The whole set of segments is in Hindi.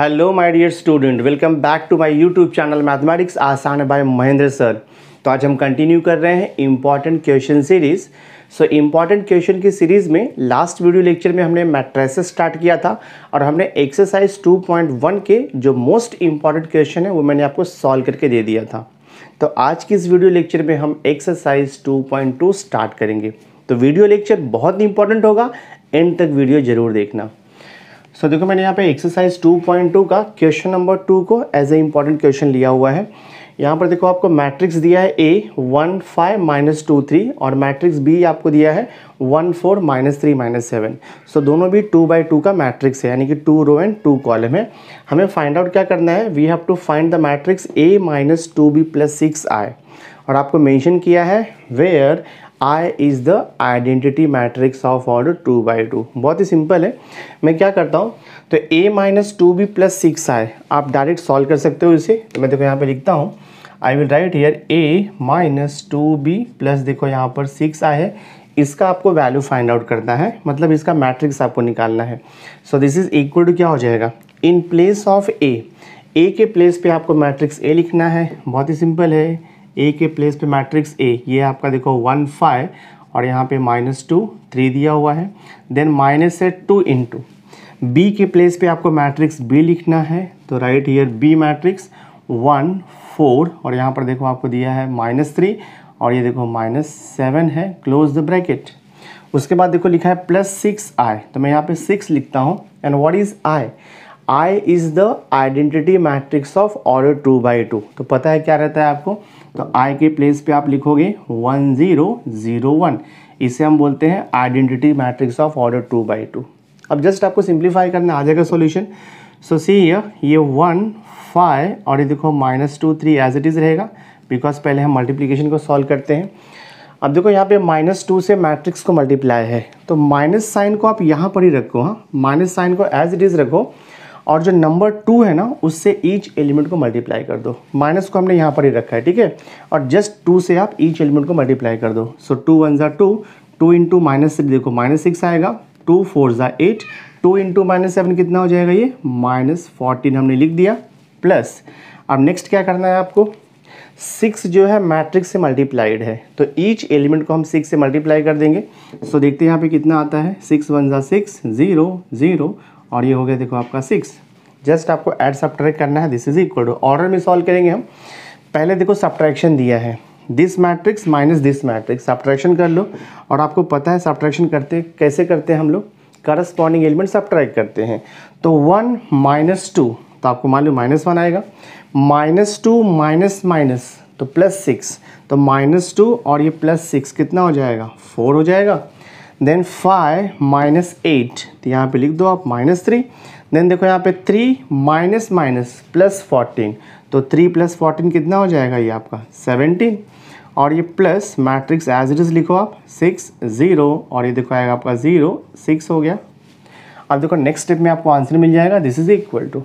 Hello my dear student welcome back to my YouTube channel mathematics आसान बाय महेंद्र सर तो आज हम कंटिन्यू कर रहे हैं important question series so important question की सीरीज़ में लास्ट वीडियो लेक्चर में हमने मैट्रेसेस स्टार्ट किया था और हमने एक्सरसाइज 2.1 के जो मोस्ट इम्पॉर्टेंट क्वेश्चन है वो मैंने आपको सॉल्व करके दे दिया था तो आज की इस वीडियो लेक्चर में हम एक्सरसाइज टू स्टार्ट करेंगे तो वीडियो लेक्चर बहुत इंपॉर्टेंट होगा एंड तक वीडियो ज़रूर देखना सो देखो मैंने यहाँ पे एक्सरसाइज 2.2 का क्वेश्चन नंबर टू को एज ए इम्पॉर्टेंट क्वेश्चन लिया हुआ है यहाँ पर देखो आपको मैट्रिक्स दिया है ए one five minus two three और मैट्रिक्स बी आपको दिया है one four minus three minus seven so दोनों भी टू बाई टू का मैट्रिक्स है यानी कि two row and two column है हमें फाइंड आउट क्या करना है we have to find the matrix A minus two B plus six I और आपको मेंशन किया है where I is the identity matrix of order two by two बहुत ही सिंपल है मैं क्या करता हूँ तो A minus two B plus six I आप डायरेक्ट सॉल्व कर सकते हो इसे तो मैं देखो यहाँ पे लिखता हूँ I will write here A minus two B plus देखो यहाँ पर सिक्स आए है इसका आपको वैल्यू फाइंड आउट करना है मतलब इसका मैट्रिक्स आपको निकालना है so this is equal to क्या हो जाएगा इन प्लेस ऑफ ए ए के प्लेस पे आपको मैट्रिक्स ए लिखना है बहुत ही सिंपल है ए के प्लेस पे मैट्रिक्स ए ये आपका देखो वन फाइव और यहाँ पे माइनस टू थ्री दिया हुआ है देन माइनस है टू इंटू बी के प्लेस पे आपको मैट्रिक्स बी लिखना है तो right here B matrix one four और यहाँ पर देखो आपको दिया है माइनस थ्री और ये देखो माइनस सेवन है क्लोज द ब्रैकेट उसके बाद देखो लिखा है प्लस सिक्स आई तो मैं यहाँ पे सिक्स लिखता हूँ and what is I I is the identity matrix of order two by two तो पता है क्या रहता है आपको तो आई के प्लेस पे आप लिखोगे वन ज़ीरो ज़ीरो वन इसे हम बोलते हैं identity matrix of order two by two अब जस्ट आपको सिंप्लीफाई करना आ जाएगा सोल्यूशन सो सी ये वन फाइव और ये देखो minus two three as it is रहेगा बिकॉज पहले हम मल्टीप्लीकेशन को सॉल्व करते हैं अब देखो यहाँ पे माइनस टू से मैट्रिक्स को मल्टीप्लाई है तो माइनस साइन को आप यहाँ पर ही रखो हाँ माइनस साइन को एज इट इज़ रखो और जो नंबर टू है ना उससे ईच एलिमेंट को मल्टीप्लाई कर दो माइनस को हमने यहाँ पर ही रखा है ठीक है और जस्ट टू से आप ईच एलिमेंट को मल्टीप्लाई कर दो सो टू वन ज़ा two two into minus six देखो माइनस सिक्स आएगा टू फोर ज़ा eight two into minus seven कितना हो जाएगा ये माइनस फोर्टीन हमने लिख दिया प्लस अब नेक्स्ट क्या करना है आपको सिक्स जो है मैट्रिक्स से मल्टीप्लाइड है तो ईच एलिमेंट को हम सिक्स से मल्टीप्लाई कर देंगे सो देखते हैं यहाँ पे कितना आता है सिक्स वन ज़ा सिक्स ज़ीरो ज़ीरो और ये हो गया देखो आपका सिक्स जस्ट आपको एड सब्ट्रैक करना है this is equal to order में सॉल्व करेंगे हम पहले देखो सब्ट्रैक्शन दिया है this matrix minus this matrix subtraction कर लो और आपको पता है सब्ट्रैक्शन करते कैसे करते हैं हम लोग करस्पॉन्डिंग एलिमेंट सब्ट्रैक करते हैं तो वन माइनस टू तो आपको मान लो माइनस वन आएगा माइनस टू माइनस माइनस तो प्लस सिक्स तो माइनस टू और ये प्लस सिक्स कितना हो जाएगा फोर हो जाएगा देन फाइव माइनस एट तो यहाँ पे लिख दो आप माइनस थ्री देन देखो यहाँ पे three minus minus plus fourteen तो थ्री प्लस फोर्टीन कितना हो जाएगा ये आपका सेवेंटीन और ये plus matrix as it is लिखो आप सिक्स ज़ीरो और ये देखो आएगा आपका ज़ीरो सिक्स हो गया अब देखो नेक्स्ट स्टेप में आपको आंसर मिल जाएगा this is equal to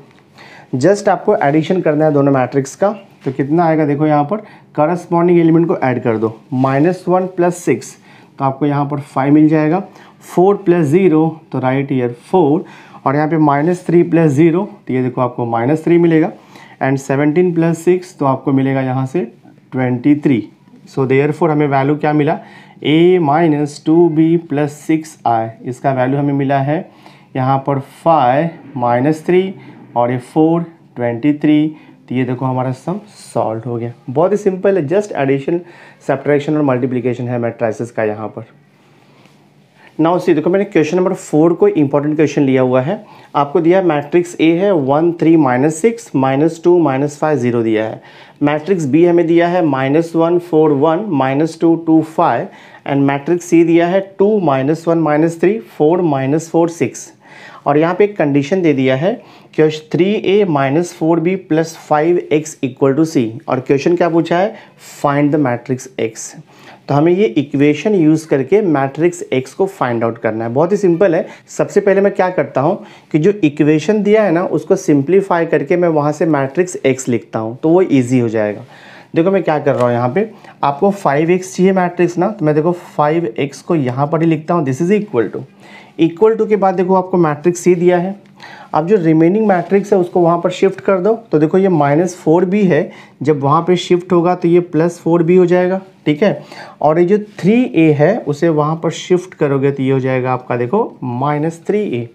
just आपको एडिशन करना है दोनों मैट्रिक्स का तो कितना आएगा देखो यहाँ पर करस्पॉन्डिंग एलिमेंट को ऐड कर दो माइनस वन प्लस सिक्स तो आपको यहाँ पर फाइव मिल जाएगा फोर प्लस ज़ीरो तो राइट ईयर फोर और यहाँ पे माइनस थ्री प्लस ज़ीरो तो ये देखो आपको माइनस थ्री मिलेगा एंड सेवनटीन प्लस सिक्स तो आपको मिलेगा यहाँ से twenty three so there therefore हमें वैल्यू क्या मिला A minus two B plus six I इसका वैल्यू हमें मिला है यहाँ पर फाइव माइनस थ्री और ये फोर ट्वेंटी थ्री तो ये देखो हमारा सम सॉल्व हो गया बहुत ही सिंपल है जस्ट एडिशन सब्ट्रैक्शन और मल्टीप्लीकेशन है मेट्राइसिस का यहाँ पर नाउ सी देखो मैंने क्वेश्चन नंबर फोर को इंपॉर्टेंट क्वेश्चन लिया हुआ है आपको दिया है मैट्रिक्स ए है one three minus six minus two minus five zero दिया है मैट्रिक्स बी हमें दिया है minus one four one minus two two five and matrix C दिया है two minus one minus three four minus four six और यहाँ पे एक कंडीशन दे दिया है question three A minus four B plus five X equal to C और क्वेश्चन क्या पूछा है फाइंड द मैट्रिक्स एक्स तो हमें ये इक्वेशन यूज़ करके मैट्रिक्स एक्स को फाइंड आउट करना है बहुत ही सिंपल है सबसे पहले मैं क्या करता हूँ कि जो इक्वेशन दिया है ना उसको सिंप्लीफाई करके मैं वहाँ से मैट्रिक्स एक्स लिखता हूँ तो वो ईजी हो जाएगा देखो मैं क्या कर रहा हूँ यहाँ पे आपको एक्स चाहिए मैट्रिक्स ना तो मैं देखो एक्स को यहाँ पर ही लिखता हूँ this is equal to equal to के बाद देखो आपको मैट्रिक्स सी दिया है अब जो रिमेनिंग मैट्रिक्स है उसको वहाँ पर शिफ्ट कर दो तो देखो ये माइनस फोर बी है जब वहाँ पे शिफ्ट होगा तो ये प्लस फोर बी हो जाएगा ठीक है और ये जो थ्री ए है उसे वहाँ पर शिफ्ट करोगे तो ये हो जाएगा आपका देखो माइनस थ्री ए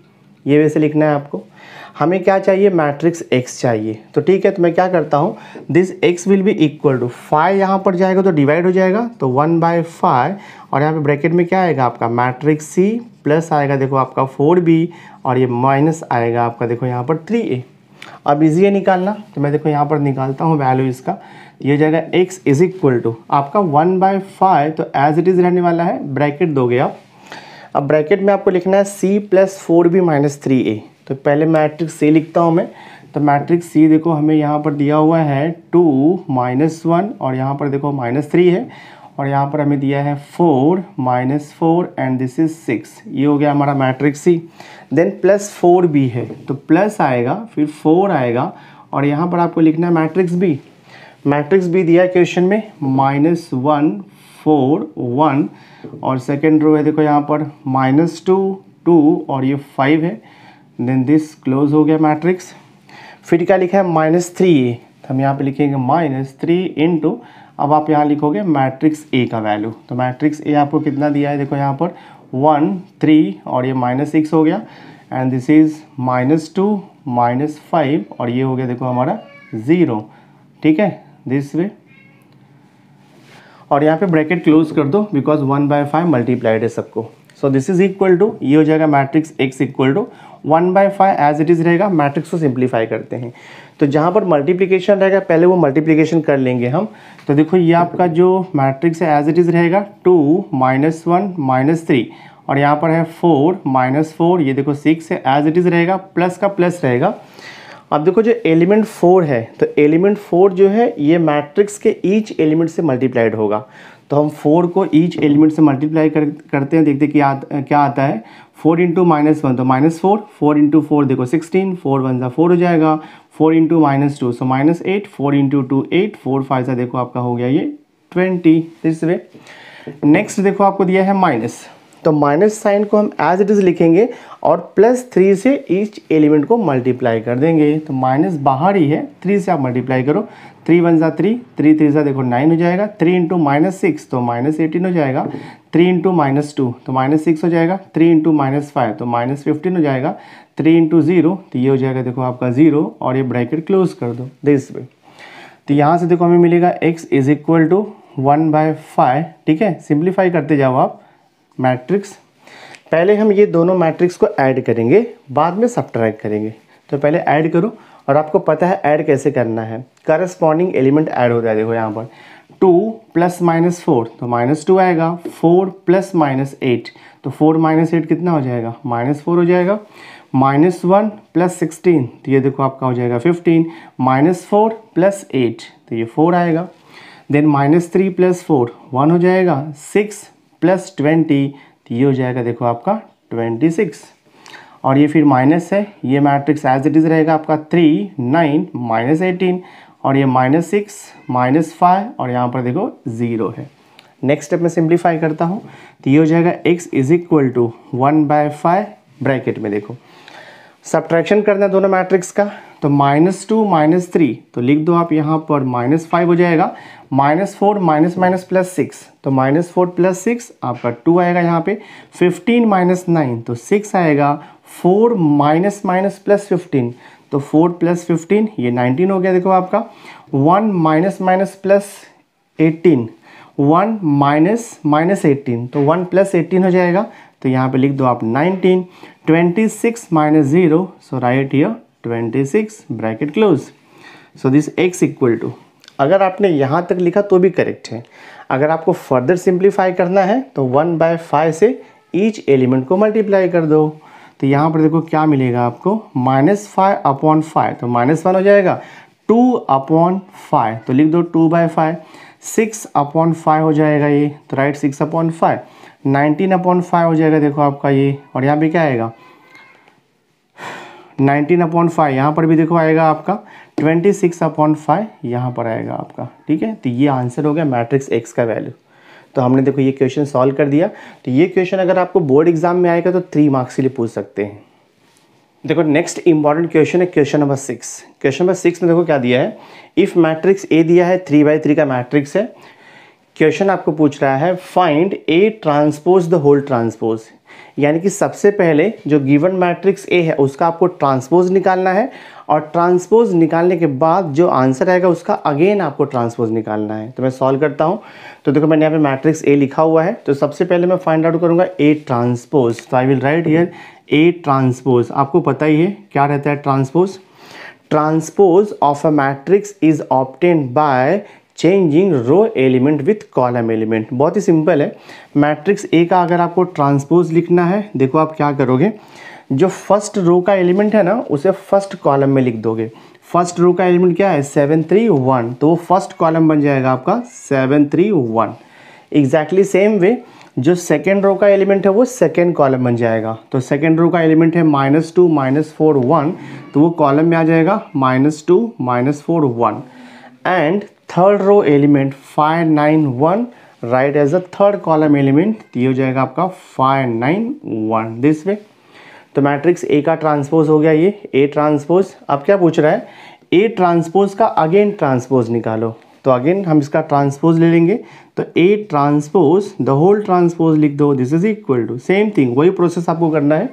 ये वैसे लिखना है आपको हमें क्या चाहिए मैट्रिक्स एक्स चाहिए तो ठीक है तो मैं क्या करता हूँ this X will be equal to five यहाँ पर जाएगा तो डिवाइड हो जाएगा तो वन बाय फाइव और यहाँ पे ब्रैकेट में क्या आएगा आपका मैट्रिक्स सी प्लस आएगा देखो आपका फोर बी और ये माइनस आएगा आपका देखो यहाँ पर थ्री ए अब इजी है निकालना तो मैं देखो यहाँ पर निकालता हूँ वैल्यू इसका ये जाएगा एक्स इज इक्वल टू आपका वन बाय फाइव तो एज इट इज़ रहने वाला है ब्रैकेट दोगे आप अब ब्रैकेट में आपको लिखना है C plus four B minus three A तो पहले मैट्रिक्स सी लिखता हूँ मैं तो मैट्रिक्स सी देखो हमें यहाँ पर दिया हुआ है टू माइनस वन और यहाँ पर देखो माइनस थ्री है और यहाँ पर हमें दिया है four minus four and this is six ये हो गया हमारा matrix C then plus four B है तो प्लस आएगा फिर फोर आएगा और यहाँ पर आपको लिखना है मैट्रिक्स भी मैट्रिक्स भी दिया है क्वेश्चन में माइनस वन फोर वन और सेकेंड रो है देखो यहाँ पर माइनस टू टू और ये फाइव है देन दिस क्लोज हो गया मैट्रिक्स फिर क्या लिखा है माइनस थ्री तो हम यहाँ पे लिखेंगे माइनस थ्री इंटू अब आप यहाँ लिखोगे मैट्रिक्स ए का वैल्यू तो मैट्रिक्स ए आपको कितना दिया है देखो यहाँ पर वन थ्री और ये माइनस सिक्स हो गया and this is minus two minus five और ये हो गया देखो हमारा ज़ीरो ठीक है दिस वे और यहाँ पे ब्रैकेट क्लोज कर दो because one by five multiplied है सबको so this is equal to ये हो जाएगा matrix X equal to one by five as it is रहेगा मैट्रिक्स को सिंप्लीफाई करते हैं तो जहाँ पर मल्टीप्लिकेशन रहेगा पहले वो मल्टीप्लिकेशन कर लेंगे हम तो देखो ये आपका जो मैट्रिक्स है एज इट इज़ रहेगा two minus one minus three और यहाँ पर है फोर माइनस फोर ये देखो सिक्स है एज इट इज़ रहेगा प्लस का प्लस रहेगा अब देखो जो एलिमेंट फोर है तो एलिमेंट फोर जो है ये मैट्रिक्स के ईच एलिमेंट से मल्टीप्लाइड होगा तो हम फोर को ईच एलिमेंट से मल्टीप्लाई कर, करते हैं देखते हैं क्या क्या आता है फोर इंटू माइनस वन तो minus four four into four देखो सिक्सटीन फोर वन ज़ा फोर हो जाएगा four into minus two so minus eight four into two eight four five सा देखो आपका हो गया ये ट्वेंटी दिस वे नेक्स्ट देखो आपको दिया है माइनस तो माइनस साइन को हम एज इट इज़ लिखेंगे और प्लस थ्री से ईच एलिमेंट को मल्टीप्लाई कर देंगे तो माइनस बाहर ही है थ्री से आप मल्टीप्लाई करो थ्री वन ज़ा थ्री थ्री थ्री ज़ा देखो नाइन हो जाएगा थ्री इंटू माइनस सिक्स तो माइनस एटीन हो जाएगा थ्री इंटू माइनस टू तो माइनस सिक्स हो जाएगा थ्री इंटू माइनस फाइव तो माइनस फिफ्टीन हो जाएगा थ्री इंटू ज़ीरो तो ये हो जाएगा देखो आपका ज़ीरो और ये ब्रैकेट क्लोज कर दो दिस वे तो यहाँ से देखो हमें मिलेगा X is equal to one by five ठीक है सिंप्लीफाई करते जाओ आप मैट्रिक्स पहले हम ये दोनों मैट्रिक्स को ऐड करेंगे बाद में सब्ट्रैक्ट करेंगे तो पहले ऐड करो और आपको पता है ऐड कैसे करना है करस्पॉन्डिंग एलिमेंट ऐड होता है देखो यहाँ पर टू प्लस माइनस फोर तो माइनस टू आएगा फोर प्लस माइनस एट तो फोर माइनस एट कितना हो जाएगा माइनस फोर हो जाएगा माइनस वन प्लस सिक्सटीन तो ये देखो आपका हो जाएगा fifteen minus four plus eight तो ये फोर आएगा then minus three plus four one हो जाएगा सिक्स प्लस ट्वेंटी तो ये हो जाएगा देखो आपका ट्वेंटी सिक्स और ये फिर माइनस है ये मैट्रिक्स एज इट इज़ रहेगा आपका थ्री नाइन माइनस एटीन और ये माइनस सिक्स माइनस फाइव और यहाँ पर देखो ज़ीरो है नेक्स्ट स्टेप में सिंप्लीफाई करता हूँ तो ये हो जाएगा X is equal to one by five bracket में देखो सब्ट्रैक्शन करना है दोनों मैट्रिक्स का तो माइनस टू माइनस थ्री तो लिख दो आप यहाँ पर माइनस फाइव हो जाएगा minus four minus minus plus six तो माइनस फोर प्लस सिक्स आपका टू आएगा यहाँ पे फिफ्टीन माइनस नाइन तो सिक्स आएगा four minus minus plus fifteen तो फोर प्लस फिफ्टीन ये नाइनटीन हो गया देखो आपका one minus minus plus eighteen one minus minus eighteen तो वन प्लस एटीन हो जाएगा तो यहाँ पे लिख दो आप nineteen twenty six minus zero so right here twenty six bracket close so this X equal to अगर आपने यहाँ तक लिखा तो भी करेक्ट है अगर आपको फर्दर सिंप्लीफाई करना है तो वन बाय फाइव से ईच एलिमेंट को मल्टीप्लाई कर दो तो यहाँ पर देखो क्या मिलेगा आपको माइनस फाइव अपॉन फाइव तो माइनस वन हो जाएगा टू अपॉन फाइव तो लिख दो two by five six upon five हो जाएगा ये तो right six upon five nineteen upon five हो जाएगा देखो आपका ये और यहाँ पे क्या आएगा नाइनटीन अपॉन फाइव यहाँ पर भी देखो आएगा आपका ट्वेंटी सिक्स अपॉन फाइव यहाँ पर आएगा आपका ठीक है तो ये आंसर हो गया मैट्रिक्स एक्स का वैल्यू तो हमने देखो ये क्वेश्चन सॉल्व कर दिया तो ये क्वेश्चन अगर आपको बोर्ड एग्जाम में आएगा तो थ्री मार्क्स के लिए पूछ सकते हैं देखो नेक्स्ट इंपॉर्टेंट क्वेश्चन है question number six question number six में देखो क्या दिया है इफ़ मैट्रिक्स ए दिया है थ्री बाई थ्री का मैट्रिक्स है क्वेश्चन आपको पूछ रहा है find A transpose the whole transpose यानी कि सबसे पहले जो गिवन मैट्रिक्स ए है उसका आपको ट्रांसपोज निकालना है और ट्रांसपोज निकालने के बाद जो आंसर आएगा उसका अगेन आपको ट्रांसपोज निकालना है तो मैं सॉल्व करता हूँ तो देखो मैंने यहाँ पे मैट्रिक्स ए लिखा हुआ है तो सबसे पहले मैं फाइंड आउट करूँगा ए ट्रांसपोज तो I will write here A transpose आपको पता ही है क्या रहता है transpose transpose of a matrix is obtained by changing row element with column element बहुत ही सिंपल है मैट्रिक्स ए का अगर आपको ट्रांसपोज लिखना है देखो आप क्या करोगे जो फर्स्ट रो का एलिमेंट है ना उसे फर्स्ट कॉलम में लिख दोगे फर्स्ट रो का एलिमेंट क्या है सेवन थ्री वन तो वो फर्स्ट कॉलम बन जाएगा आपका seven three one exactly same way जो सेकेंड रो का एलिमेंट है वो सेकेंड कॉलम बन जाएगा तो सेकेंड रो का एलिमेंट है minus two minus four one तो वो कॉलम में आ जाएगा minus two minus four one and third row element five nine one right as a third column element ये हो जाएगा आपका five nine one this way तो मैट्रिक्स ए का ट्रांसपोज हो गया ये ए ट्रांसपोज अब क्या पूछ रहा है ए ट्रांसपोज का अगेन ट्रांसपोज निकालो तो अगेन हम इसका ट्रांसपोज ले लेंगे तो A transpose the whole transpose लिख दो this is equal to same thing वही प्रोसेस आपको करना है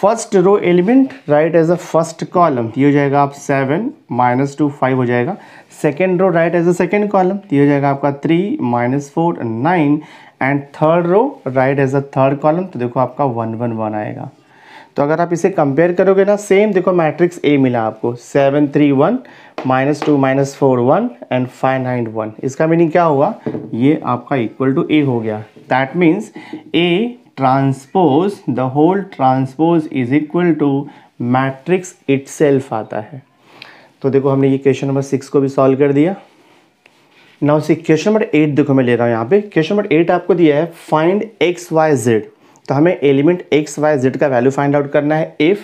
first row element right as a first column ये हो जाएगा आप सेवन माइनस टू फाइव हो जाएगा second row right as a second column ये हो जाएगा आपका three minus four nine and third row right as a third column तो देखो आपका वन वन वन आएगा तो अगर आप इसे कंपेयर करोगे ना सेम देखो मैट्रिक्स ए मिला आपको seven three one minus two minus four one and five nine one इसका मीनिंग क्या हुआ ये आपका इक्वल टू ए हो गया that means A transpose the whole transpose is equal to matrix it आता है तो देखो हमने ये क्वेश्चन नंबर सिक्स को भी सॉल्व कर दिया now see question number eight देखो मैं ले रहा हूँ यहाँ पे क्वेश्चन नंबर एट आपको दिया है फाइंड एक्स वाई जेड तो हमें एलिमेंट एक्स वाई जेड का वैल्यू फाइंड आउट करना है इफ़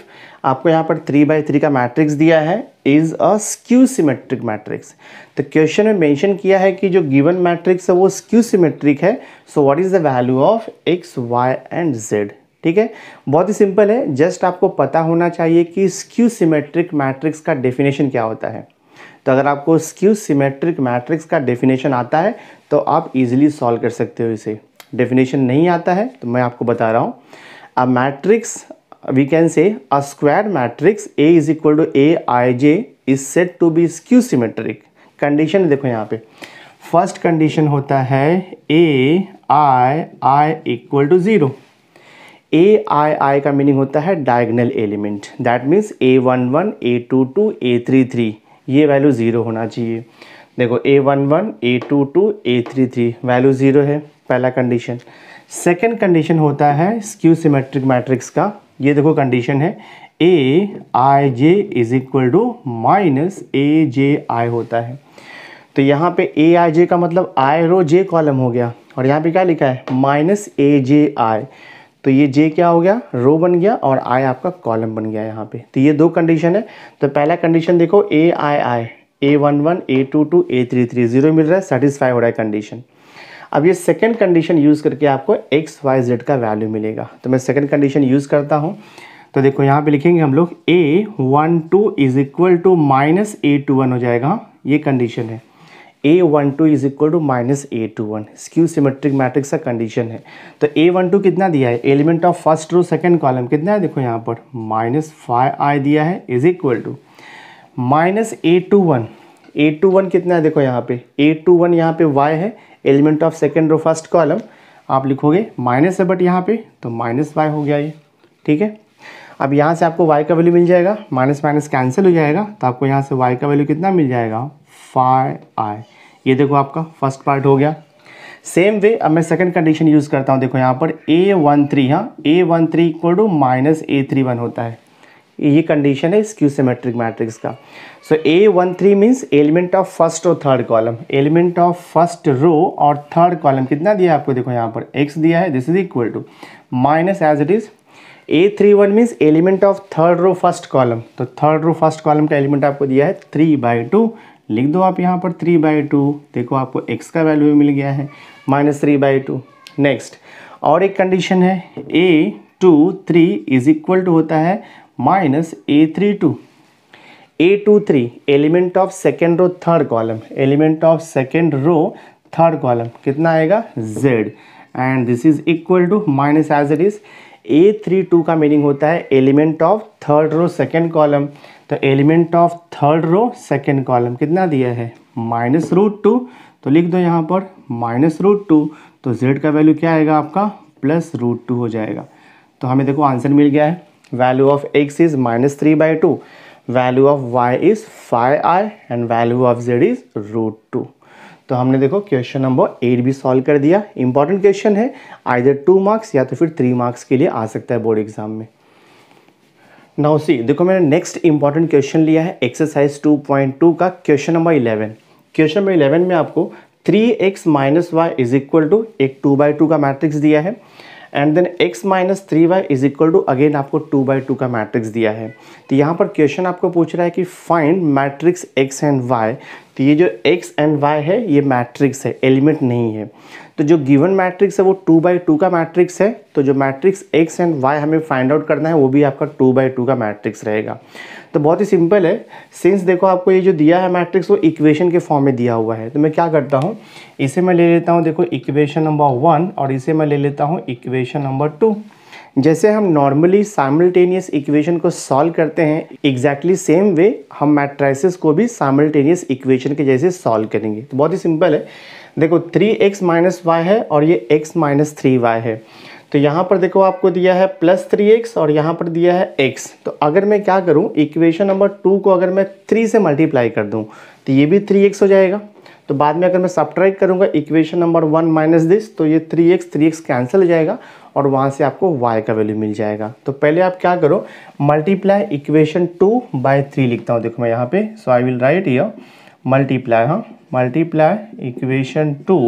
आपको यहाँ पर थ्री बाई थ्री का मैट्रिक्स दिया है is a skew symmetric matrix तो क्वेश्चन में मेंशन किया है कि जो गिवन मैट्रिक्स है वो स्क्यू सिमेट्रिक है so what is the value of x y and z ठीक है बहुत ही सिंपल है जस्ट आपको पता होना चाहिए कि स्क्यू सिमेट्रिक मैट्रिक्स का डेफिनेशन क्या होता है तो अगर आपको स्क्यू सिमेट्रिक मैट्रिक्स का डेफिनेशन आता है तो आप इजिली सॉल्व कर सकते हो इसे डेफिनेशन नहीं आता है तो मैं आपको बता रहा हूँ a matrix we can say a square matrix A is equal to a i j is set to be skew symmetric condition देखो यहाँ पे फर्स्ट कंडीशन होता है a i i equal to zero a i i का मीनिंग होता है diagonal element that means a one one a two two a three three ये वैल्यू ज़ीरो होना चाहिए देखो a one one a two two a three three value zero है पहला कंडीशन सेकंड कंडीशन होता है स्क्यू सिमेट्रिक मैट्रिक्स का ये देखो कंडीशन है a i j is equal to minus a j i होता है तो यहाँ पे ए आई जे का मतलब आई रो जे कॉलम हो गया और यहाँ पे क्या लिखा है माइनस ए जे आई तो ये जे क्या हो गया रो बन गया और आई आपका कॉलम बन गया यहाँ पे तो ये दो कंडीशन है तो पहला कंडीशन देखो a i i a one one a two two a three three zero मिल रहा है सेटिस्फाई हो रहा है कंडीशन अब ये सेकेंड कंडीशन यूज़ करके आपको एक्स वाई जेड का वैल्यू मिलेगा तो मैं सेकेंड कंडीशन यूज़ करता हूँ तो देखो यहाँ पे लिखेंगे हम लोग a one two is equal to minus a two one हो जाएगा ये कंडीशन है ए one two is equal to minus a two one skew symmetric matrix का कंडीशन है तो ए वन टू कितना दिया है element of first row second column कितना है देखो यहाँ पर माइनस फाइव आई दिया है is equal to minus a two one a two one कितना है देखो यहाँ पे ए टू वन यहाँ पे वाई है element of second row first column आप लिखोगे माइनस है बट यहाँ पे तो माइनस वाई हो गया ये ठीक है अब यहाँ से आपको वाई का वैल्यू मिल जाएगा माइनस माइनस कैंसिल हो जाएगा तो आपको यहाँ से वाई का वैल्यू कितना मिल जाएगा फाइव आई ये देखो आपका फर्स्ट पार्ट हो गया सेम वे अब मैं सेकंड कंडीशन यूज़ करता हूँ देखो यहाँ पर ए वन थ्री हाँ a one three equal to minus a three one होता है ये कंडीशन है स्क्यू सिमेट्रिक मैट्रिक्स का so a one three means element of first और third column element of first row और थर्ड कॉलम कितना दिया है आपको देखो यहाँ पर एक्स दिया है this is equal to minus as it is a three one means element of third row first column तो थर्ड रो फर्स्ट कॉलम का एलिमेंट आपको दिया है थ्री बाई टू लिख दो आप यहाँ पर थ्री बाई टू देखो आपको एक्स का वैल्यू भी मिल गया है minus three by two next और एक कंडीशन है a two three is equal to होता है minus a three two a two three element of second row third column element of second row third column कितना आएगा z and this is equal to minus as it is a three two का मीनिंग होता है element of third row second column तो element of third row second column कितना दिया है माइनस रूट टू तो लिख दो यहाँ पर माइनस रूट टू तो जेड का वैल्यू क्या आएगा आपका प्लस रूट टू हो जाएगा तो हमें देखो आंसर मिल गया है value of x is minus 3 by 2 value of y is 5i and value of z is root two तो हमने देखो क्वेश्चन नंबर एट भी सॉल्व कर दिया इंपॉर्टेंट क्वेश्चन है आइधर टू मार्क्स या तो फिर थ्री मार्क्स के लिए आ सकता है बोर्ड एग्जाम में नाउ सी देखो मैंने नेक्स्ट इंपॉर्टेंट क्वेश्चन लिया है एक्सरसाइज 2.2 का क्वेश्चन नंबर 11 क्वेश्चन नंबर 11 में आपको 3x x minus y is equal to एक बाई टू का मैट्रिक्स दिया है and then x minus three y is equal to again आपको टू बाई टू का मैट्रिक्स दिया है तो यहाँ पर क्वेश्चन आपको पूछ रहा है कि find matrix x and y तो ये जो x एंड y है ये मैट्रिक्स है एलिमेंट नहीं है तो जो गिवन मैट्रिक्स है वो टू बाई टू का मैट्रिक्स है तो जो मैट्रिक्स एक्स एंड वाई हमें फाइंड आउट करना है वो भी आपका टू बाई टू का मैट्रिक्स रहेगा तो बहुत ही सिंपल है सिंस देखो आपको ये जो दिया है मैट्रिक्स वो इक्वेशन के फॉर्म में दिया हुआ है तो मैं क्या करता हूँ इसे मैं ले लेता हूँ देखो इक्वेशन नंबर वन और इसे मैं ले लेता हूँ इक्वेशन नंबर टू जैसे हम नॉर्मली साइमल्टेनियस इक्वेशन को सॉल्व करते हैं एग्जैक्टली सेम वे हम मैट्राइसिस को भी साइमल्टेनियस इक्वेशन के जैसे सॉल्व करेंगे तो बहुत ही सिंपल है देखो थ्री एक्स माइनस वाई है और ये एक्स माइनस थ्री वाई है तो यहाँ पर देखो आपको दिया है प्लस थ्री एक्स और यहाँ पर दिया है एक्स तो अगर मैं क्या करूँ इक्वेशन नंबर टू को अगर मैं थ्री से मल्टीप्लाई कर दूँ तो ये भी थ्री एक्स हो जाएगा तो बाद में अगर मैं सब्ट्रैक्ट करूँगा equation number one minus this तो ये three x three x cancel हो जाएगा और वहाँ से आपको वाई का वैल्यू मिल जाएगा तो पहले आप क्या करो multiply equation two by three लिखता हूँ देखो मैं यहाँ पे so I will write here multiply हाँ multiply equation two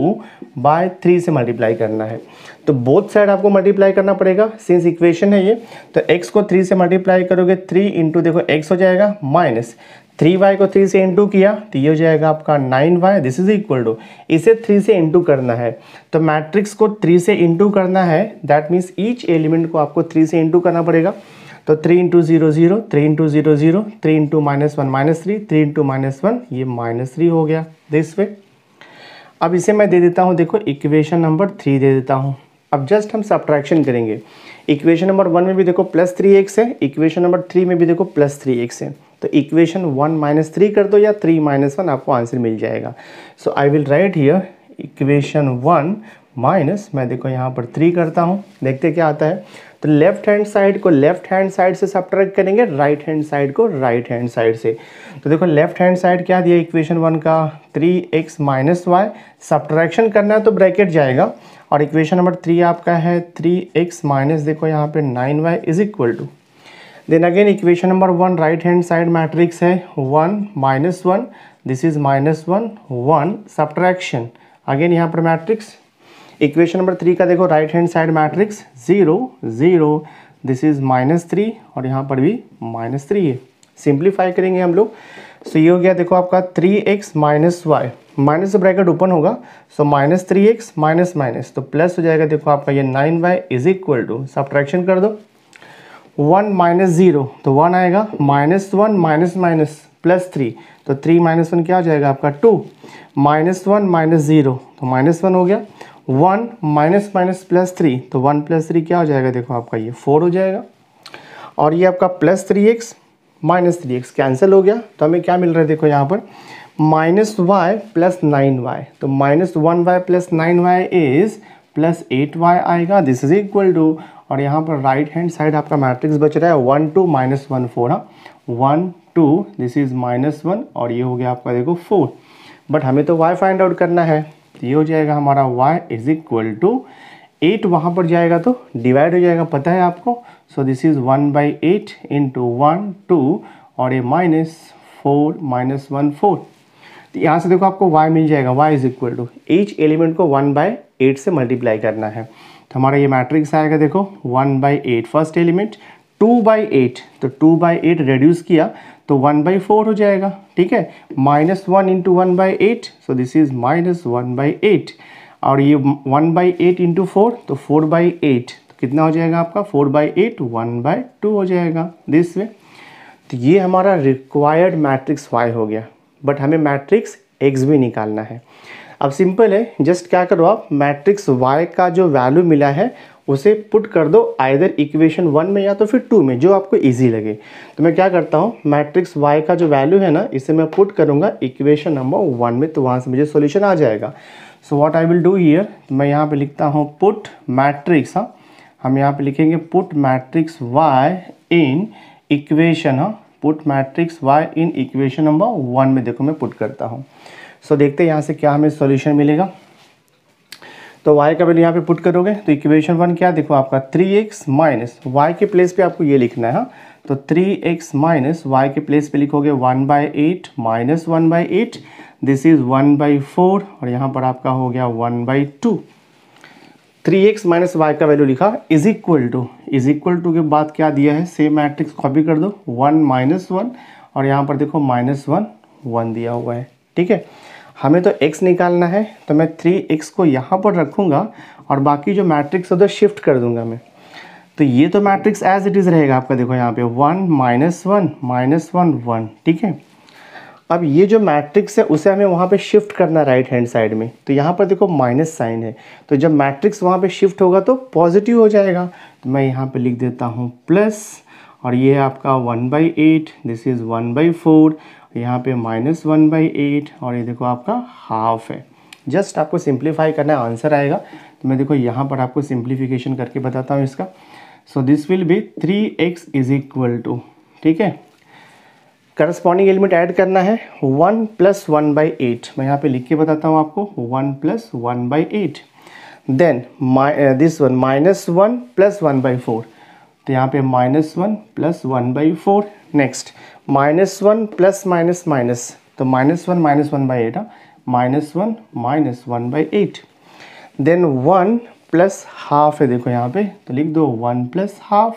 by three से मल्टीप्लाई करना है तो बोथ साइड आपको मल्टीप्लाई करना पड़ेगा सिंस इक्वेशन है ये तो एक्स को थ्री से मल्टीप्लाई करोगे थ्री इंटू देखो एक्स हो जाएगा माइनस थ्री वाई को थ्री से इंटू किया तो ये हो जाएगा आपका nine y this is equal to इसे थ्री से इंटू करना है तो मैट्रिक्स को थ्री से इंटू करना है दैट मीन्स ईच एलिमेंट को आपको थ्री से इंटू करना पड़ेगा तो three into zero zero three into zero zero three into minus one minus three three into minus one ये माइनस थ्री हो गया दिस वे अब इसे मैं दे देता हूँ देखो इक्वेशन नंबर थ्री दे देता हूँ अब जस्ट हम सब्ट्रैक्शन करेंगे इक्वेशन नंबर वन में भी देखो प्लस थ्री एक्स है इक्वेशन नंबर थ्री में भी देखो प्लस थ्री एक्स है तो इक्वेशन वन माइनस थ्री कर दो या थ्री माइनस वन आपको आंसर मिल जाएगा so I will write here equation one minus मैं देखो यहाँ पर थ्री करता हूँ देखते क्या आता है तो लेफ्ट हैंड साइड को लेफ्ट हैंड साइड से सब्ट्रैक्ट करेंगे राइट हैंड साइड को राइट हैंड साइड से तो देखो लेफ्ट हैंड साइड क्या दिया इक्वेशन वन का three x minus y subtraction करना है तो ब्रैकेट जाएगा और इक्वेशन नंबर थ्री आपका है थ्री एक्स माइनस देखो यहाँ पे nine y is equal to then again equation number one right hand side matrix है one minus one this is minus one one subtraction again यहाँ पर मैट्रिक्स इक्वेशन नंबर थ्री का देखो right hand side matrix zero zero this is minus three और यहाँ पर भी माइनस थ्री है सिंप्लीफाई करेंगे हम लोग सो ये हो गया देखो आपका three x minus y minus bracket open होगा so minus three x minus minus तो प्लस हो जाएगा देखो आपका ये nine y is equal to subtraction कर दो वन माइनस ज़ीरो तो वन आएगा minus one minus minus plus three तो थ्री माइनस वन क्या हो जाएगा आपका two minus one minus zero तो माइनस वन हो गया one minus minus plus three तो वन प्लस थ्री क्या हो जाएगा देखो आपका ये फोर हो जाएगा और ये आपका plus three x minus three x cancel हो गया तो हमें क्या मिल रहा है देखो यहाँ पर minus y plus nine y तो minus one y plus nine y is plus eight y आएगा दिस इज इक्वल टू और यहाँ पर राइट हैंड साइड आपका मैट्रिक्स बच रहा है one two minus one four हाँ one two this is minus one और ये हो गया आपका देखो फोर बट हमें तो वाई फाइंड आउट करना है तो ये हो जाएगा हमारा y is equal to eight वहाँ पर जाएगा तो डिवाइड हो जाएगा पता है आपको so this is one by eight into one two और ये minus four minus one four तो यहाँ से देखो आपको y मिल जाएगा y is equal to each element को वन बाई एट से मल्टीप्लाई करना है तो हमारा ये मैट्रिक्स आएगा देखो one by eight first element two by eight तो टू बाई एट रेड्यूस किया तो वन बाई फोर हो जाएगा ठीक है minus one into one by eight so this is minus one by eight और ये one by eight into four तो फोर बाई एट तो कितना हो जाएगा आपका four by eight one by two हो जाएगा दिस वे तो ये हमारा रिक्वायर्ड मैट्रिक्स वाई हो गया बट हमें मैट्रिक्स एक्स भी निकालना है अब सिंपल है जस्ट क्या करो आप मैट्रिक्स वाई का जो वैल्यू मिला है उसे पुट कर दो आइदर इक्वेशन वन में या तो फिर टू में जो आपको ईजी लगे तो मैं क्या करता हूँ मैट्रिक्स वाई का जो वैल्यू है ना इसे मैं पुट करूँगा इक्वेशन नंबर वन में तो वहाँ से मुझे सोल्यूशन आ जाएगा so what I will do here मैं यहाँ पर लिखता हूँ पुट मैट्रिक्स हाँ हम यहाँ पर लिखेंगे put matrix y in equation हाँ put matrix y in equation number one में देखो मैं पुट करता हूँ सो so, देखते हैं यहाँ से क्या हमें सॉल्यूशन मिलेगा तो y का वैल्यू यहाँ पे पुट करोगे तो इक्वेशन वन क्या देखो आपका 3x एक्स माइनस वाई के प्लेस पे आपको ये लिखना है हाँ? तो 3x एक्स माइनस वाई के प्लेस पे लिखोगे 1 by eight minus one by eight this is 1 by four और यहाँ पर आपका हो गया 1 by two three x minus y का वैल्यू लिखा is equal to is equal to के बाद क्या दिया है सेम मैट्रिक्स कॉपी कर दो वन माइनस वन और यहाँ पर देखो माइनस वन वन दिया हुआ है ठीक है हमें तो x निकालना है तो मैं 3x को यहाँ पर रखूँगा और बाकी जो मैट्रिक्स है तो शिफ्ट कर दूँगा मैं तो ये तो मैट्रिक्स एज इट इज़ रहेगा आपका देखो यहाँ पे one minus one minus one one ठीक है अब ये जो मैट्रिक्स है उसे हमें वहाँ पे शिफ्ट करना राइट हैंड साइड में तो यहाँ पर देखो माइनस साइन है तो जब मैट्रिक्स वहाँ पे शिफ्ट होगा तो पॉजिटिव हो जाएगा तो मैं यहाँ पे लिख देता हूँ प्लस और ये है आपका one by eight this is one by four तो यहाँ पे माइनस वन बाई एट और ये देखो आपका हाफ है जस्ट आपको सिंप्लीफाई करना है आंसर आएगा तो मैं देखो यहाँ पर आपको सिंप्लीफिकेशन करके बताता हूँ इसका so this will be three x is equal to ठीक है करस्पॉन्डिंग एलिमेंट ऐड करना है one plus one by eight मैं यहाँ पे लिख के बताता हूँ आपको one plus one by eight then this one minus one plus one by four तो यहाँ पे minus one plus one by four next minus one plus minus minus तो minus one minus one by eight minus one minus one by eight then one plus half है देखो यहाँ पे तो लिख दो वन प्लस हाफ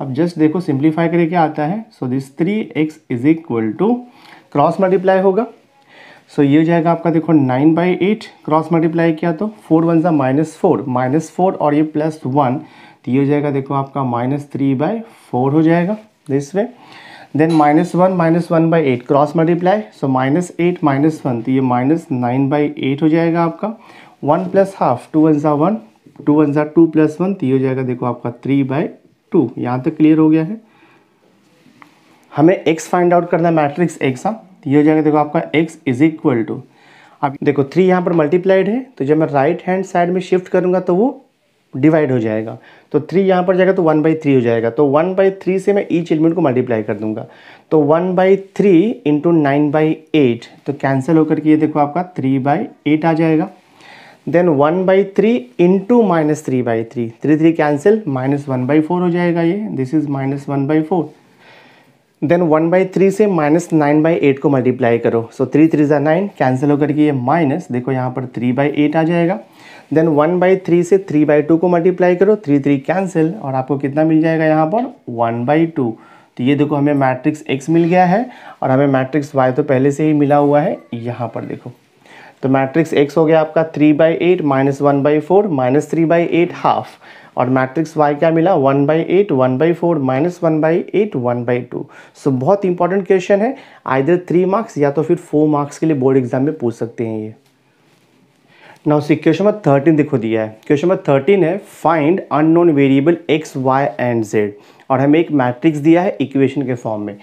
अब जस्ट देखो सिंप्लीफाई करके आता है so this three x is equal to cross multiply होगा सो so, ये हो जाएगा आपका देखो nine by eight cross multiply किया तो फोर वन सा माइनस फोर माइनस फोर और ये प्लस वन तो ये हो जाएगा देखो आपका माइनस थ्री बाई फोर हो जाएगा this way then minus one minus one by eight cross multiply so minus eight minus one तो ये माइनस नाइन बाई एट हो जाएगा आपका one plus half two one ज़ा वन टू वन ज़ा टू प्लस वन तो ये हो जाएगा देखो आपका थ्री बाई टू यहाँ तक क्लियर हो गया है हमें एक्स फाइंड आउट करना है मैट्रिक्स एक्स का ये हो जाएगा देखो आपका एक्स इज इक्वल टू अब देखो थ्री यहाँ पर मल्टीप्लाइड है तो जब मैं राइट हैंड साइड में शिफ्ट करूँगा तो वो डिवाइड हो जाएगा तो थ्री यहाँ पर जाएगा तो वन बाई थ्री हो जाएगा तो वन बाई थ्री से मैं ईच एलिमेंट को मल्टीप्लाई कर दूंगा तो one by three into nine by eight तो कैंसिल होकर के ये देखो आपका थ्री बाई एट आ जाएगा then one by three into minus three by three three three cancel minus one by four हो जाएगा ये this is minus one by four then one by three से माइनस नाइन बाई एट को मल्टीप्लाई करो सो थ्री थ्री ज़ा नाइन कैंसिल होकर के ये माइनस देखो यहाँ पर थ्री बाई एट आ जाएगा देन वन बाई थ्री से थ्री बाई टू को मल्टीप्लाई करो थ्री थ्री कैंसिल और आपको कितना मिल जाएगा यहाँ पर वन बाई टू तो ये देखो हमें मैट्रिक्स एक्स मिल गया है और हमें मैट्रिक्स वाई तो पहले से ही मिला हुआ है यहाँ पर देखो तो मैट्रिक्स एक्स हो गया आपका three by eight minus one by four minus three by eight half और मैट्रिक्स वाई क्या मिला one by eight one by four minus one by eight one by two so बहुत इंपॉर्टेंट क्वेश्चन है आइधर थ्री मार्क्स या तो फिर फोर मार्क्स के लिए बोर्ड एग्जाम में पूछ सकते हैं ये now see question number thirteen देखो दिया है क्वेश्चन नंबर थर्टीन है find unknown variable x y and z और हमें एक मैट्रिक्स दिया है इक्वेशन के फॉर्म में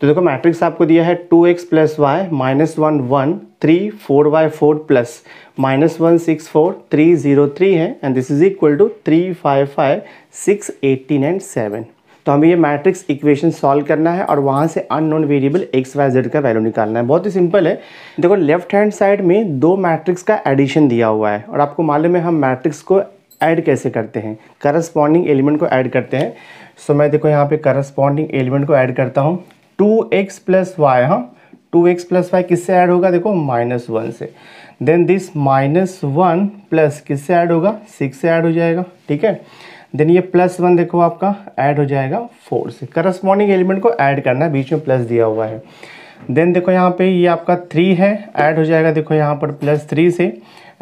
तो देखो मैट्रिक्स आपको दिया है two x plus y minus one one three four y four plus minus one six four three zero three है and this is equal to three five five six eighteen and seven तो हमें ये मैट्रिक्स इक्वेशन सॉल्व करना है और वहाँ से unknown variable x y z का वैल्यू निकालना है बहुत ही सिंपल है देखो लेफ्ट हैंड साइड में दो मैट्रिक्स का एडिशन दिया हुआ है और आपको मालूम है हम मैट्रिक्स को ऐड कैसे करते हैं करस्पॉन्डिंग एलिमेंट को ऐड करते हैं सो मैं देखो यहाँ पे करस्पॉन्डिंग एलिमेंट को ऐड करता हूँ टू एक्स प्लस वाई हाँ टू एक्स प्लस वाई किससे ऐड होगा देखो माइनस वन से then this minus one plus किससे ऐड होगा सिक्स से ऐड हो जाएगा ठीक है देन ये प्लस वन देखो आपका ऐड हो जाएगा फोर से करस्पॉन्डिंग एलिमेंट को ऐड करना है बीच में प्लस दिया हुआ है देन देखो यहाँ पे ये आपका थ्री है ऐड हो जाएगा देखो यहाँ पर प्लस थ्री से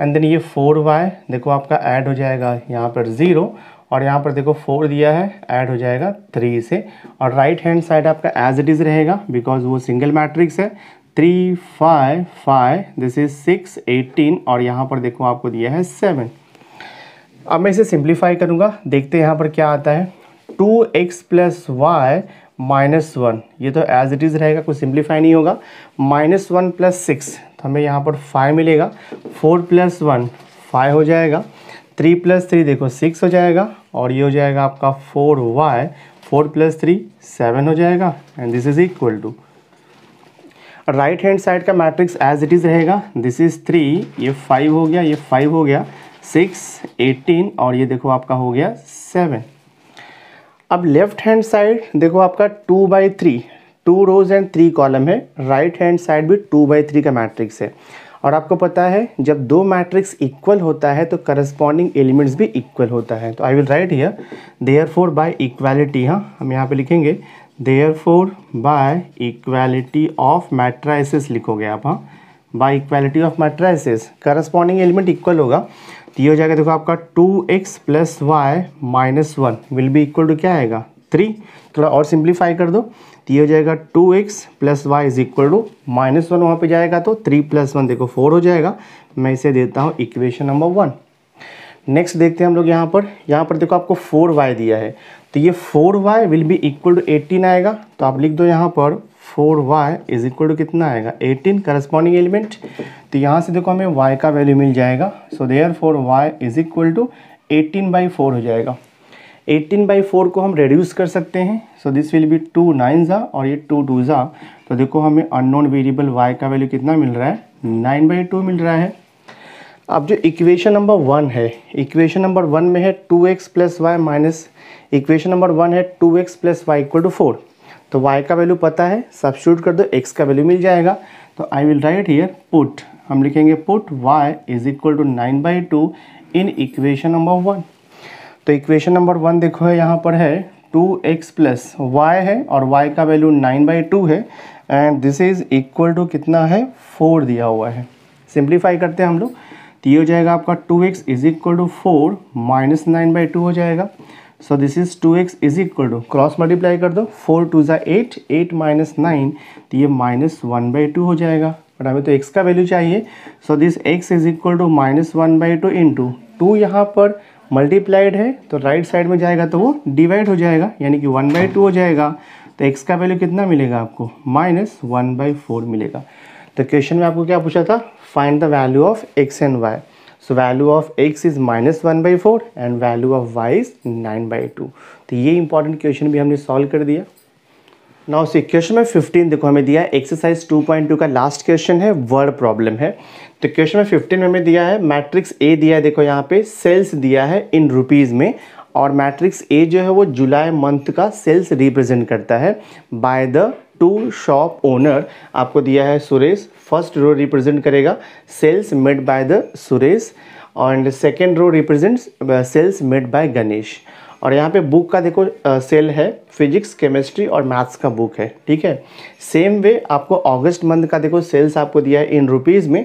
एंड देन ये फोर वाई देखो आपका ऐड हो जाएगा यहाँ पर ज़ीरो और यहाँ पर देखो फोर दिया है ऐड हो जाएगा थ्री से और राइट हैंड साइड आपका एज इट इज़ रहेगा बिकॉज वो सिंगल मैट्रिक्स है three five five this is six eighteen और यहाँ पर देखो आपको दिया है सेवन अब मैं इसे सिंप्लीफाई करूँगा देखते हैं यहाँ पर क्या आता है two x plus y minus one ये तो एज इट इज़ रहेगा कुछ सिंप्लीफाई नहीं होगा माइनस वन प्लस सिक्स तो हमें यहाँ पर फाइव मिलेगा फोर प्लस वन फाइव हो जाएगा थ्री प्लस थ्री देखो सिक्स हो जाएगा और ये हो जाएगा आपका four y four plus three seven हो जाएगा and this is equal to right hand side का मैट्रिक्स एज इट इज़ रहेगा दिस इज़ थ्री ये फाइव हो गया ये फाइव हो गया सिक्स एटीन और ये देखो आपका हो गया सेवन अब लेफ्ट हैंड साइड देखो आपका two by three two rows and three column है राइट हैंड साइड भी टू बाई थ्री का मैट्रिक्स है और आपको पता है जब दो मैट्रिक्स इक्वल होता है तो करस्पॉन्डिंग एलिमेंट्स भी इक्वल होता है तो I will write here therefore by equality हाँ हम यहाँ पे लिखेंगे for by equality of matrices लिखोगे आप हाँ by equality of matrices corresponding element equal होगा तो ये हो जाएगा देखो आपका two x plus y minus one will be equal to क्या आएगा थ्री थोड़ा और सिंप्लीफाई कर दो तो ये हो जाएगा two x plus y is equal to minus one वहाँ पर जाएगा तो थ्री प्लस वन देखो फोर हो जाएगा मैं इसे देता हूँ इक्वेशन नंबर वन नेक्स्ट देखते हैं हम लोग यहाँ पर यहाँ पर देखो आपको फोर वाई दिया है तो ये four y will be equal to eighteen आएगा तो आप लिख दो यहाँ पर four y is equal to कितना आएगा एटीन करस्पॉन्डिंग एलिमेंट तो यहाँ से देखो हमें वाई का वैल्यू मिल जाएगा so there four y is equal to eighteen by four हो जाएगा एटीन बाई फोर को हम रेड्यूस कर सकते हैं so this will be two nine ज़ा और ये टू टू ज़ा तो देखो हमें अननोन वेरिएबल वाई का वैल्यू कितना मिल रहा है नाइन बाई टू मिल रहा है अब जो इक्वेशन नंबर वन है इक्वेशन नंबर वन में है two x plus y minus equation number one है two x plus y equal to four तो y का वैल्यू पता है सब्सिट्यूट कर दो x का वैल्यू मिल जाएगा तो I will write here put हम लिखेंगे put y is equal to nine by two in equation number one तो इक्वेशन नंबर वन देखो है यहाँ पर है टू एक्स प्लस वाई है और y का वैल्यू नाइन बाई टू है and this is equal to कितना है फोर दिया हुआ है सिंप्लीफाई करते हैं हम लोग तो ये हो जाएगा आपका two x is equal to four minus nine by two हो जाएगा so this is two x is equal to cross multiply कर दो फोर टू ज़ा एट एट माइनस नाइन तो ये माइनस वन बाई टू हो जाएगा बट हमें तो एक्स का वैल्यू चाहिए so this x is equal to minus one by two into two यहाँ पर मल्टीप्लाइड है तो राइट right साइड में जाएगा तो वो डिवाइड हो जाएगा यानी कि वन बाई टू हो जाएगा तो एक्स का वैल्यू कितना मिलेगा आपको माइनस वन बाई फोर मिलेगा तो क्वेश्चन में आपको क्या पूछा था find the value of x and y so value of x is minus one by four and value of y is nine by two तो ये इंपॉर्टेंट क्वेश्चन भी हमने सॉल्व कर दिया नाउ से क्वेश्चन में 15 देखो हमें दिया है एक्सरसाइज 2.2 का लास्ट क्वेश्चन है वर्ड प्रॉब्लम है तो क्वेश्चन में 15 में हमें दिया है मैट्रिक्स ए दिया है देखो यहाँ पे सेल्स दिया है इन रुपीज़ में और मैट्रिक्स ए जो है वो जुलाई मंथ का सेल्स रिप्रेजेंट करता है by the two shop owner आपको दिया है सुरेश फर्स्ट रो रिप्रेजेंट करेगा sales made by the Suresh and second row represent sales made by Ganesh और यहाँ पे बुक का देखो सेल है फिजिक्स केमिस्ट्री और मैथ्स का बुक है ठीक है सेम वे आपको अगस्त मंथ का देखो सेल्स आपको दिया है इन रुपीज़ में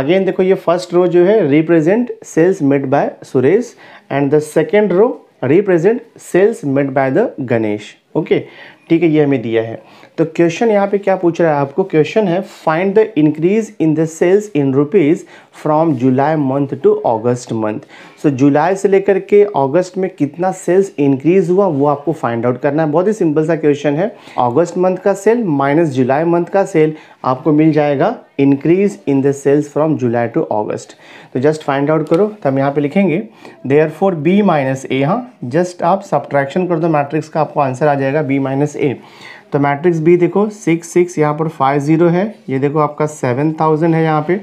अगेन देखो ये फर्स्ट रो जो है represent sales made by Suresh and the second row represent sales made by the Ganesh okay ठीक है ये हमें दिया है तो क्वेश्चन यहाँ पे क्या पूछ रहा है आपको क्वेश्चन है find the increase in the sales in rupees from July month to August month so जुलाई से लेकर के अगस्त में कितना सेल्स इंक्रीज हुआ वो आपको फाइंड आउट करना है बहुत ही सिंपल सा क्वेश्चन है अगस्त मंथ का सेल माइनस जुलाई मंथ का सेल आपको मिल जाएगा increase in the sales from July to August तो जस्ट फाइंड आउट करो तो हम यहाँ पे लिखेंगे therefore B minus A हाँ जस्ट आप सब्ट्रैक्शन कर दो मैट्रिक्स का आपको आंसर आ जाएगा बी माइनस ए तो मैट्रिक्स बी देखो सिक्स सिक्स यहाँ पर फाइव ज़ीरो है ये देखो आपका सेवन थाउजेंड है यहाँ पे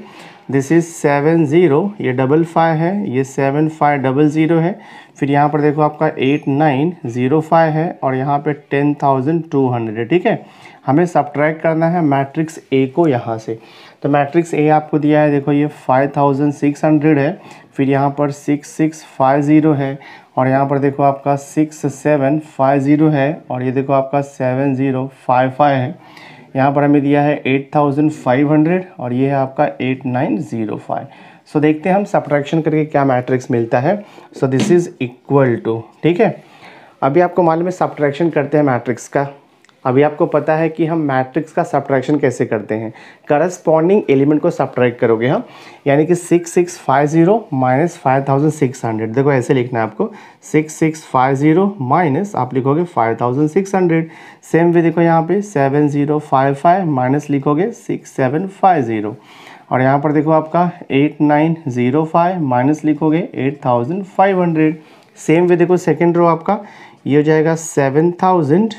दिस इज़ सेवन ज़ीरो ये डबल फाइव है ये सेवन फाइव डबल ज़ीरो है फिर यहाँ पर देखो आपका एट नाइन ज़ीरो फाइव है और यहाँ पे टेन थाउजेंड टू हंड्रेड ठीक है हमें सब करना है मैट्रिक्स ए को यहाँ से तो मैट्रिक्स ए आपको दिया है देखो ये फाइव थाउजेंड सिक्स हंड्रेड है फिर यहाँ पर सिक्स सिक्स फाइव ज़ीरो है और यहाँ पर देखो आपका सिक्स सेवन फाइव ज़ीरो है और ये देखो आपका सेवन ज़ीरो फाइव फाइव है यहाँ पर हमें दिया है एट थाउजेंड फाइव हंड्रेड और ये है आपका eight nine zero five so देखते हैं हम सप्रैक्शन करके क्या मैट्रिक्स मिलता है so this is equal to ठीक है अभी आपको मालूम है सब्ट्रैक्शन करते हैं मैट्रिक्स का अभी आपको पता है कि हम मैट्रिक्स का सब्ट्रैक्शन कैसे करते हैं करस्पॉन्डिंग एलिमेंट को सब्ट्रैक्ट करोगे हम यानी कि six six five zero minus five thousand six hundred देखो ऐसे लिखना है आपको six six five zero minus आप लिखोगे five thousand six hundred same way देखो यहाँ पे seven zero five five minus लिखोगे सिक्स सेवन फाइव जीरो और यहाँ पर देखो आपका eight nine zero five minus लिखोगे eight thousand five hundred same way देखो सेकेंड रो आपका ये हो जाएगा सेवन थाउजेंड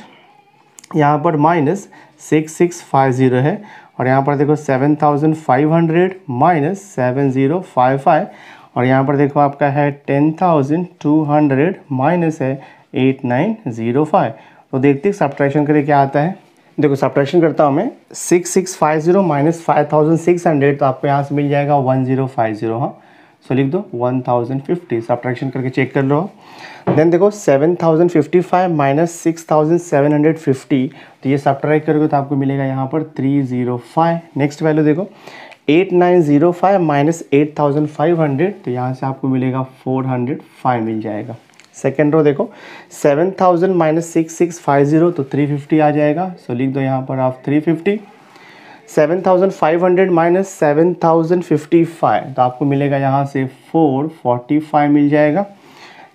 यहाँ पर minus six six five zero है और यहाँ पर देखो seven thousand five hundred minus seven zero five five और यहाँ पर देखो आपका है ten thousand two hundred minus है एट नाइन ज़ीरो फाइव तो देखते हैं सब्ट्रैक्शन करके क्या आता है देखो सब्ट्रैक्शन करता हूँ मैं six six five zero minus five thousand six hundred तो आपको यहाँ से मिल जाएगा वन ज़ीरो फाइव ज़ीरो हाँ सो लिख दो वन थाउजेंड फिफ्टी सब्ट्रैक्शन करके चेक कर लो देन देखो seven thousand fifty five minus six thousand seven hundred fifty तो ये सब्ट्रैक्ट करोगे तो आपको मिलेगा यहाँ पर three zero five next value देखो eight nine zero five minus eight thousand five hundred तो यहाँ से आपको मिलेगा फोर हंड्रेड फाइव मिल जाएगा सेकेंड रो देखो seven thousand minus six six five zero तो थ्री फिफ्टी आ जाएगा सो लिख दो यहाँ पर आप three fifty seven thousand five hundred minus seven thousand fifty five तो आपको मिलेगा यहाँ से फोर फोर्टी फाइव मिल जाएगा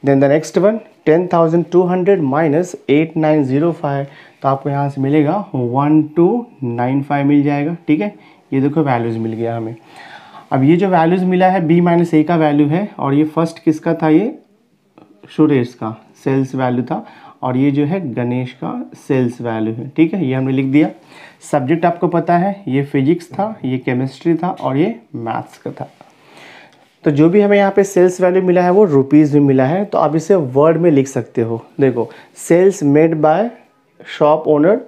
then the next one ten thousand two hundred minus eight nine zero five तो आपको यहाँ से मिलेगा वन टू नाइन फाइव मिल जाएगा ठीक है ये देखो वैल्यूज़ मिल गया हमें अब ये जो वैल्यूज़ मिला है बी माइनस ए का वैल्यू है और ये फर्स्ट किसका था ये सुरेश का सेल्स वैल्यू था और ये जो है गणेश का सेल्स वैल्यू है ठीक है ये हमने लिख दिया सब्जेक्ट आपको पता है ये फिजिक्स था ये केमिस्ट्री था और ये मैथ्स का था तो जो भी हमें यहाँ पे सेल्स वैल्यू मिला है वो रुपीज़ में मिला है तो आप इसे वर्ड में लिख सकते हो देखो sales made by shop owner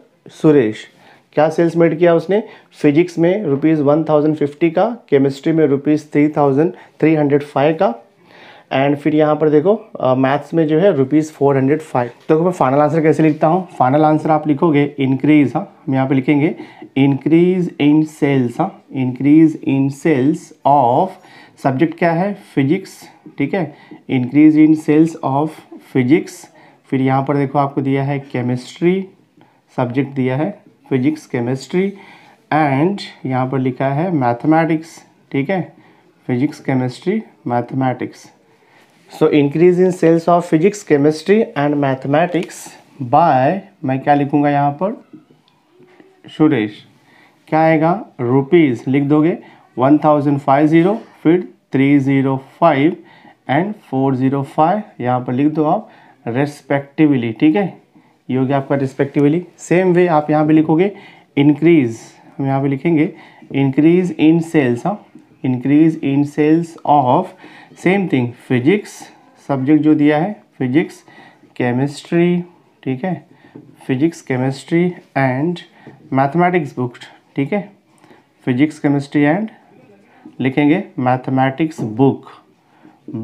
Suresh क्या सेल्स मेड किया उसने फिजिक्स में रुपीज़ वन थाउजेंड फिफ्टी का केमिस्ट्री में rupees three thousand three hundred five का एंड फिर यहाँ पर देखो मैथ्स uh, में जो है रुपीज़ फोर हंड्रेड फाइव देखो मैं फाइनल आंसर कैसे लिखता हूँ फाइनल आंसर आप लिखोगे इंक्रीज हाँ हम यहाँ पे लिखेंगे इंक्रीज इन सेल्स हाँ increase in sales of subject क्या है फिजिक्स ठीक है increase in sales of physics फिर यहाँ पर देखो आपको दिया है केमिस्ट्री सब्जेक्ट दिया है फिजिक्स केमिस्ट्री एंड यहाँ पर लिखा है मैथमेटिक्स ठीक है physics chemistry mathematics so increase in sales of physics chemistry and mathematics by मैं क्या लिखूँगा यहाँ पर सुरेश क्या आएगा रुपीज़ लिख दोगे वन थाउजेंड फाइव ज़ीरो फिर three zero five and four zero five यहाँ पर लिख दो आप रेस्पेक्टिवली ठीक है ये हो गया आपका रिस्पेक्टिवली सेम वे आप यहाँ पे लिखोगे इंक्रीज हम यहाँ पे लिखेंगे इंक्रीज इन सेल्स हाँ increase in sales of same thing physics subject जो दिया है फिजिक्स केमिस्ट्री ठीक है physics chemistry and mathematics book ठीक है फिजिक्स केमिस्ट्री एंड लिखेंगे mathematics book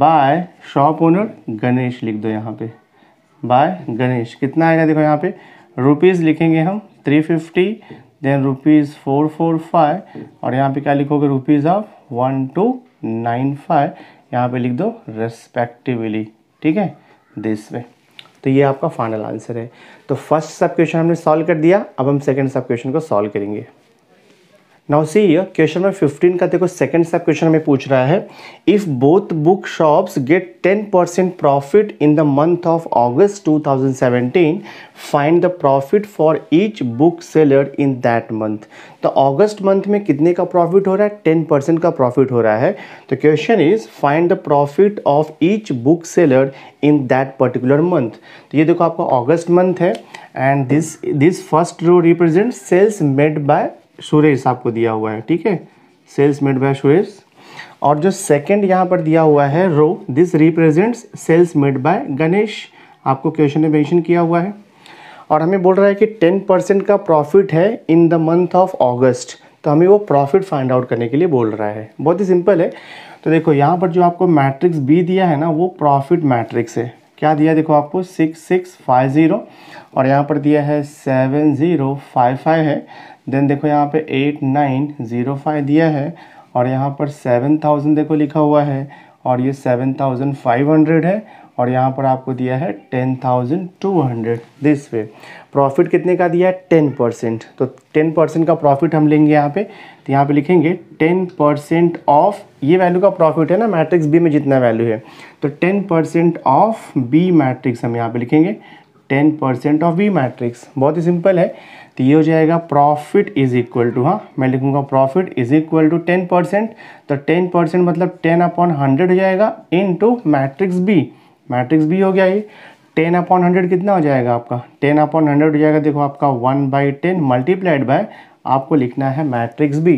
by shop owner Ganesh लिख दो यहाँ पे बाय गणेश कितना आएगा देखो यहाँ पे रुपीज़ लिखेंगे हम three fifty then rupees four four five और यहाँ पे क्या लिखोगे rupees of one two nine five यहाँ पे लिख दो रेस्पेक्टिवली ठीक है दिस वे तो ये आपका फाइनल आंसर है तो फर्स्ट सब क्वेश्चन हमने सॉल्व कर दिया अब हम सेकेंड सब क्वेश्चन को सॉल्व करेंगे नाउ सी ये क्वेश्चन नंबर फिफ्टीन का देखो सेकंड सब क्वेश्चन हमें पूछ रहा है if both book shops get ten percent profit in the month of August 2017 find the profit for each book seller in that month तो अगस्त मंथ में कितने का प्रॉफिट हो रहा है टेन परसेंट का प्रॉफिट हो रहा है तो question is find the profit of each book seller in that particular month तो ये देखो आपका अगस्त मंथ है and this this first row represent sales made by Suresh आपको दिया हुआ है ठीक है सेल्स मेड बाय सुरेश और जो सेकंड यहाँ पर दिया हुआ है row this represents sales made by Ganesh आपको क्वेश्चन में मेंशन किया हुआ है और हमें बोल रहा है कि टेन परसेंट का प्रॉफिट है in the month of August तो हमें वो प्रॉफिट फाइंड आउट करने के लिए बोल रहा है बहुत ही सिंपल है तो देखो यहाँ पर जो आपको मैट्रिक्स बी दिया है ना वो प्रॉफिट मैट्रिक्स है क्या दिया देखो आपको सिक्स सिक्स फाइव ज़ीरो और यहाँ पर दिया है सेवन ज़ीरो फाइव फाइव है देन देखो यहाँ पे एट नाइन ज़ीरो फाइव दिया है और यहाँ पर सेवन थाउजेंड देखो लिखा हुआ है और ये सेवन थाउजेंड फाइव हंड्रेड है और यहाँ पर आपको दिया है ten thousand two hundred this way profit कितने का दिया है टेन परसेंट तो टेन परसेंट का प्रॉफिट हम लेंगे यहाँ पे तो यहाँ पे लिखेंगे टेन परसेंट ऑफ ये वैल्यू का प्रॉफिट है ना मैट्रिक्स बी में जितना वैल्यू है तो ten percent of B matrix हम यहाँ पे लिखेंगे ten percent of B matrix बहुत ही सिंपल है तो ये हो जाएगा प्रॉफिट इज इक्वल टू हाँ मैं लिखूंगा profit is equal to ten percent तो टेन परसेंट मतलब टेन अपॉन हंड्रेड हो जाएगा into matrix B matrix B हो गया ये टेन अपॉन हंड्रेड कितना हो जाएगा आपका टेन अपॉन हंड्रेड हो जाएगा देखो आपका one by ten multiplied by आपको लिखना है मैट्रिक्स बी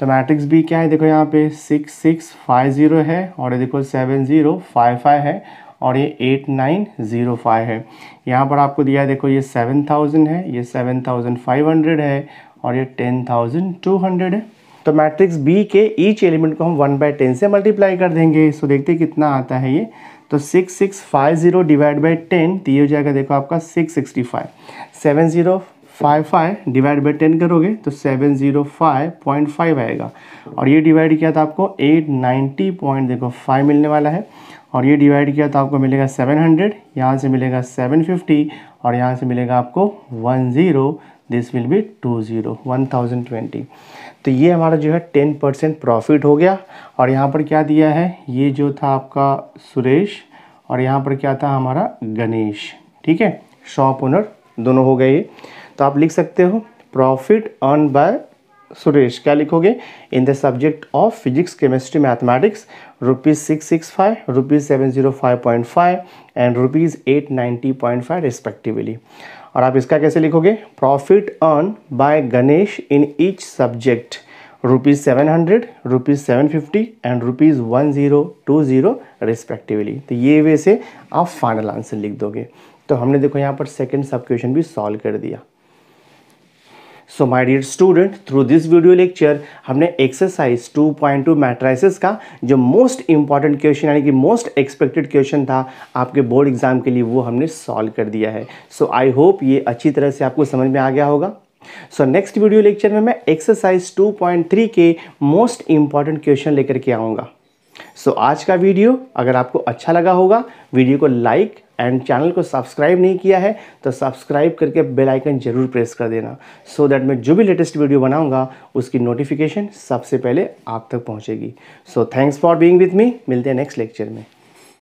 तो मैट्रिक्स बी क्या है देखो यहाँ पे सिक्स सिक्स फाइव ज़ीरो है और देखो सेवन ज़ीरो फाइव फाइव है और ये एट नाइन ज़ीरो फाइव है यहाँ पर आपको दिया है देखो ये सेवन थाउजेंड है ये सेवन थाउजेंड फाइव हंड्रेड है और ये टेन थाउजेंड टू हंड्रेड है तो मैट्रिक्स बी के ईच एलिमेंट को हम वन बाई टेन से मल्टीप्लाई कर देंगे सो देखते कितना आता है ये तो six six five zero divide by ten तो ये हो जाएगा देखो आपका six sixty five seven zero five five divide by ten करोगे तो seven zero five point five आएगा और ये डिवाइड किया था आपको एट नाइन्टी पॉइंट देखो फाइव मिलने वाला है और ये डिवाइड किया तो आपको मिलेगा सेवन हंड्रेड यहाँ से मिलेगा सेवन फिफ्टी और यहाँ से मिलेगा आपको one zero this will be two zero one thousand twenty तो ये हमारा जो है टेन परसेंट प्रॉफिट हो गया और यहाँ पर क्या दिया है ये जो था आपका सुरेश और यहाँ पर क्या था हमारा गणेश ठीक है शॉप ओनर दोनों हो गए ये तो आप लिख सकते हो प्रॉफिट अर्न बाय सुरेश क्या लिखोगे in the subject of physics chemistry mathematics rupees six six five rupees seven zero five point five and rupees eight ninety point five respectively और आप इसका कैसे लिखोगे profit earn by Ganesh in each subject rupees seven hundred rupees seven fifty and rupees one zero two zero respectively तो ये वे से आप फाइनल आंसर लिख दोगे तो हमने देखो यहाँ पर सेकेंड सब क्वेश्चन भी सॉल्व कर दिया so my dear student through this video lecture हमने एक्सरसाइज 2.2 मैट्राइसिस का जो मोस्ट इंपॉर्टेंट क्वेश्चन यानी कि मोस्ट एक्सपेक्टेड क्वेश्चन था आपके बोर्ड एग्जाम के लिए वो हमने सॉल्व कर दिया है सो आई होप ये अच्छी तरह से आपको समझ में आ गया होगा सो नेक्स्ट वीडियो लेक्चर में मैं एक्सरसाइज 2.3 के मोस्ट इंपॉर्टेंट क्वेश्चन लेकर के आऊँगा सो so, आज का वीडियो अगर आपको अच्छा लगा होगा वीडियो को लाइक एंड चैनल को सब्सक्राइब नहीं किया है तो सब्सक्राइब करके बेल आइकन जरूर प्रेस कर देना सो so दैट मैं जो भी लेटेस्ट वीडियो बनाऊंगा उसकी नोटिफिकेशन सबसे पहले आप तक पहुंचेगी so thanks for being with me मिलते हैं नेक्स्ट लेक्चर में